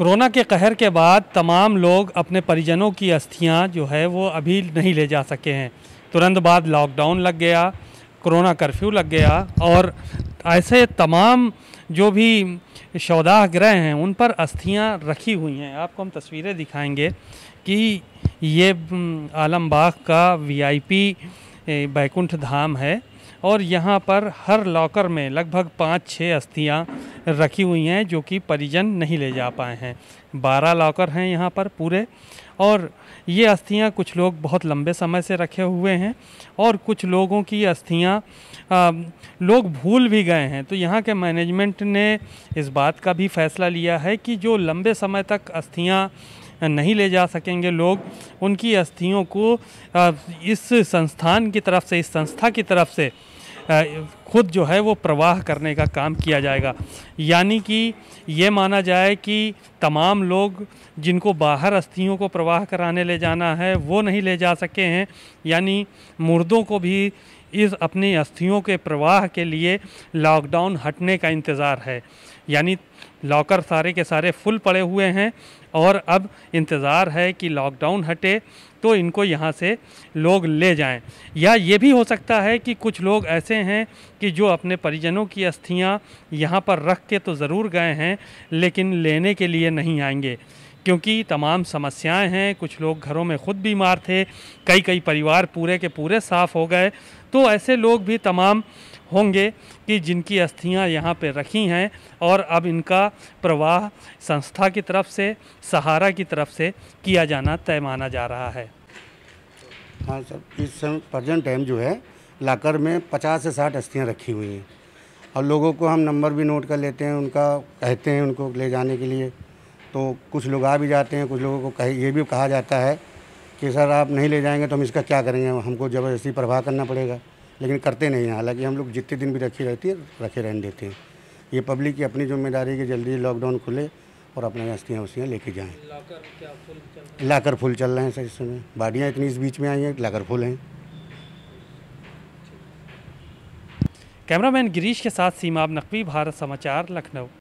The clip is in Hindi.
कोरोना के कहर के बाद तमाम लोग अपने परिजनों की अस्थियां जो है वो अभी नहीं ले जा सके हैं तुरंत बाद लॉकडाउन लग गया कोरोना कर्फ्यू लग गया और ऐसे तमाम जो भी शवदाह ग्रह हैं उन पर अस्थियां रखी हुई हैं आपको हम तस्वीरें दिखाएंगे कि ये आलमबाग का वीआईपी बैकुंठ धाम है और यहाँ पर हर लॉकर में लगभग पाँच छः अस्थियाँ रखी हुई हैं जो कि परिजन नहीं ले जा पाए हैं बारह लॉकर हैं यहाँ पर पूरे और ये अस्थियाँ कुछ लोग बहुत लंबे समय से रखे हुए हैं और कुछ लोगों की अस्थियाँ लोग भूल भी गए हैं तो यहाँ के मैनेजमेंट ने इस बात का भी फैसला लिया है कि जो लंबे समय तक अस्थियाँ नहीं ले जा सकेंगे लोग उनकी अस्थियों को इस संस्थान की तरफ से इस संस्था की तरफ से खुद जो है वो प्रवाह करने का काम किया जाएगा यानी कि ये माना जाए कि तमाम लोग जिनको बाहर अस्थियों को प्रवाह कराने ले जाना है वो नहीं ले जा सके हैं यानी मुर्दों को भी इस अपनी अस्थियों के प्रवाह के लिए लॉकडाउन हटने का इंतज़ार है यानी लॉकर सारे के सारे फुल पड़े हुए हैं और अब इंतज़ार है कि लॉकडाउन हटे तो इनको यहाँ से लोग ले जाएं या ये भी हो सकता है कि कुछ लोग ऐसे हैं कि जो अपने परिजनों की अस्थियाँ यहाँ पर रख के तो ज़रूर गए हैं लेकिन लेने के लिए नहीं आएंगे क्योंकि तमाम समस्याएं हैं कुछ लोग घरों में ख़ुद बीमार थे कई कई परिवार पूरे के पूरे साफ़ हो गए तो ऐसे लोग भी तमाम होंगे कि जिनकी अस्थियां यहाँ पर रखी हैं और अब इनका प्रवाह संस्था की तरफ से सहारा की तरफ से किया जाना तय माना जा रहा है हाँ सर इस समय प्रजेंट टाइम जो है लाकर में पचास से साठ अस्थियाँ रखी हुई हैं और लोगों को हम नंबर भी नोट कर लेते हैं उनका कहते हैं उनको ले जाने के लिए तो कुछ लोग आ भी जाते हैं कुछ लोगों को कही ये भी कहा जाता है कि सर आप नहीं ले जाएंगे तो हम इसका क्या करेंगे हमको ज़बरदस्ती प्रभाव करना पड़ेगा लेकिन करते नहीं हैं हालांकि हम लोग जितने दिन भी रखी रहती है रखे रहने देते हैं ये पब्लिक की अपनी जिम्मेदारी है कि जल्दी लॉकडाउन खुले और अपने हस्तियाँ वस्तियाँ लेके जाएँ लाकर फूल चल रहे हैं सर इस समय बाड़ियाँ इतनी इस बीच में आई हैं लाकर फूल हैं कैमरामैन गिरीश के साथ सीमाब नकवी भारत समाचार लखनऊ